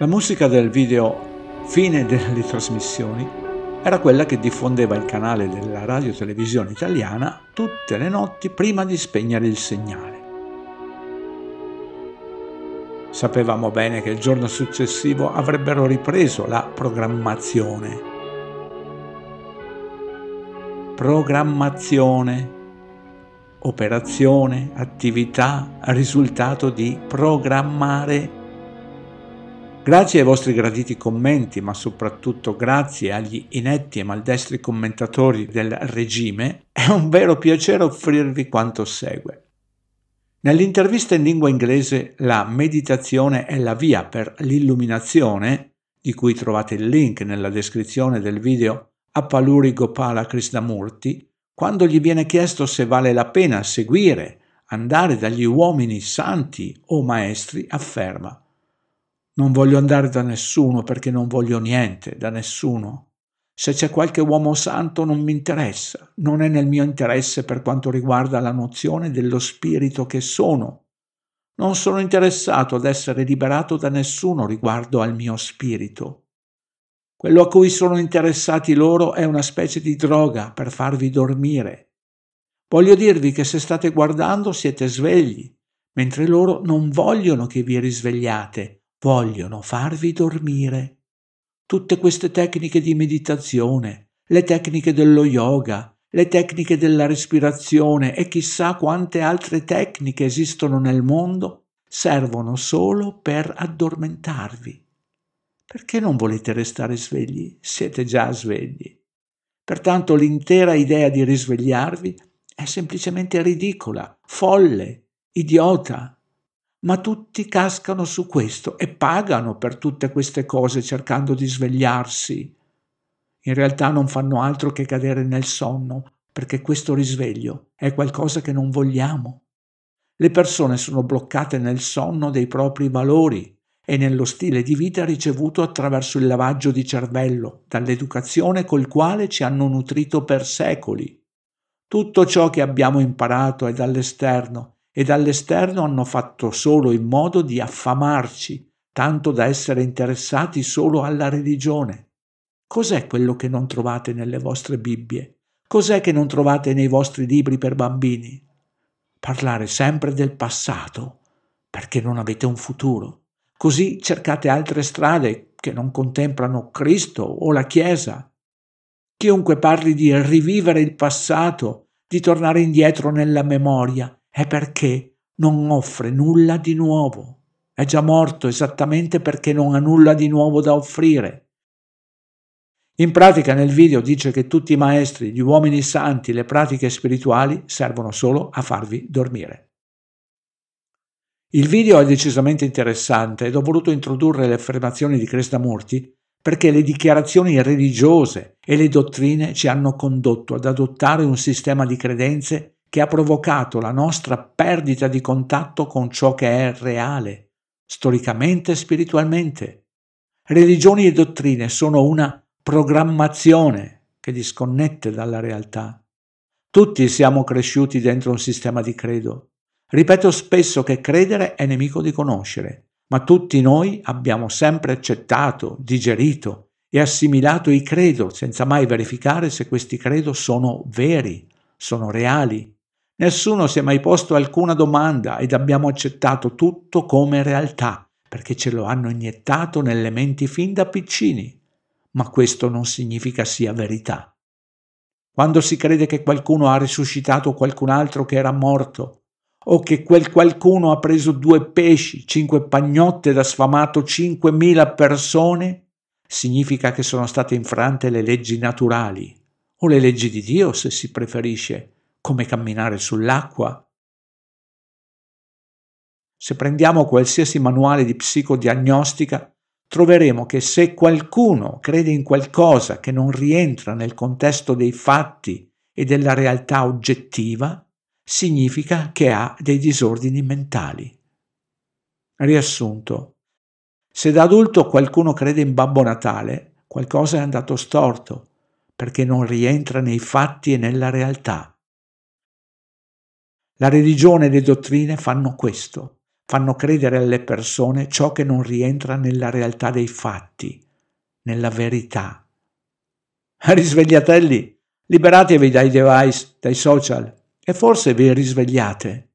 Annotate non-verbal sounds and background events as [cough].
La musica del video fine delle trasmissioni era quella che diffondeva il canale della radio televisione italiana tutte le notti prima di spegnere il segnale. Sapevamo bene che il giorno successivo avrebbero ripreso la programmazione. Programmazione, operazione, attività, risultato di programmare Grazie ai vostri graditi commenti, ma soprattutto grazie agli inetti e maldestri commentatori del regime, è un vero piacere offrirvi quanto segue. Nell'intervista in lingua inglese La meditazione è la via per l'illuminazione, di cui trovate il link nella descrizione del video a Paluri Gopala Krishnamurti, quando gli viene chiesto se vale la pena seguire, andare dagli uomini santi o maestri, afferma non voglio andare da nessuno perché non voglio niente, da nessuno. Se c'è qualche uomo santo non mi interessa, non è nel mio interesse per quanto riguarda la nozione dello spirito che sono. Non sono interessato ad essere liberato da nessuno riguardo al mio spirito. Quello a cui sono interessati loro è una specie di droga per farvi dormire. Voglio dirvi che se state guardando siete svegli, mentre loro non vogliono che vi risvegliate vogliono farvi dormire. Tutte queste tecniche di meditazione, le tecniche dello yoga, le tecniche della respirazione e chissà quante altre tecniche esistono nel mondo servono solo per addormentarvi. Perché non volete restare svegli? Siete già svegli. Pertanto l'intera idea di risvegliarvi è semplicemente ridicola, folle, idiota, ma tutti cascano su questo e pagano per tutte queste cose cercando di svegliarsi. In realtà non fanno altro che cadere nel sonno, perché questo risveglio è qualcosa che non vogliamo. Le persone sono bloccate nel sonno dei propri valori e nello stile di vita ricevuto attraverso il lavaggio di cervello, dall'educazione col quale ci hanno nutrito per secoli. Tutto ciò che abbiamo imparato è dall'esterno e dall'esterno hanno fatto solo in modo di affamarci, tanto da essere interessati solo alla religione. Cos'è quello che non trovate nelle vostre Bibbie? Cos'è che non trovate nei vostri libri per bambini? Parlare sempre del passato, perché non avete un futuro. Così cercate altre strade che non contemplano Cristo o la Chiesa. Chiunque parli di rivivere il passato, di tornare indietro nella memoria, è perché non offre nulla di nuovo. È già morto esattamente perché non ha nulla di nuovo da offrire. In pratica nel video dice che tutti i maestri, gli uomini santi, le pratiche spirituali servono solo a farvi dormire. Il video è decisamente interessante ed ho voluto introdurre le affermazioni di Krishnamurti perché le dichiarazioni religiose e le dottrine ci hanno condotto ad adottare un sistema di credenze che ha provocato la nostra perdita di contatto con ciò che è reale, storicamente e spiritualmente. Religioni e dottrine sono una programmazione che disconnette dalla realtà. Tutti siamo cresciuti dentro un sistema di credo. Ripeto spesso che credere è nemico di conoscere, ma tutti noi abbiamo sempre accettato, digerito e assimilato i credo senza mai verificare se questi credo sono veri, sono reali, Nessuno si è mai posto alcuna domanda ed abbiamo accettato tutto come realtà, perché ce lo hanno iniettato nelle menti fin da piccini. Ma questo non significa sia verità. Quando si crede che qualcuno ha risuscitato qualcun altro che era morto, o che quel qualcuno ha preso due pesci, cinque pagnotte ed ha sfamato 5.000 persone, significa che sono state infrante le leggi naturali, o le leggi di Dio se si preferisce, come camminare sull'acqua. Se prendiamo qualsiasi manuale di psicodiagnostica, troveremo che se qualcuno crede in qualcosa che non rientra nel contesto dei fatti e della realtà oggettiva, significa che ha dei disordini mentali. Riassunto. Se da adulto qualcuno crede in Babbo Natale, qualcosa è andato storto, perché non rientra nei fatti e nella realtà. La religione e le dottrine fanno questo, fanno credere alle persone ciò che non rientra nella realtà dei fatti, nella verità. [laughs] Risvegliatelli, liberatevi dai device, dai social e forse vi risvegliate.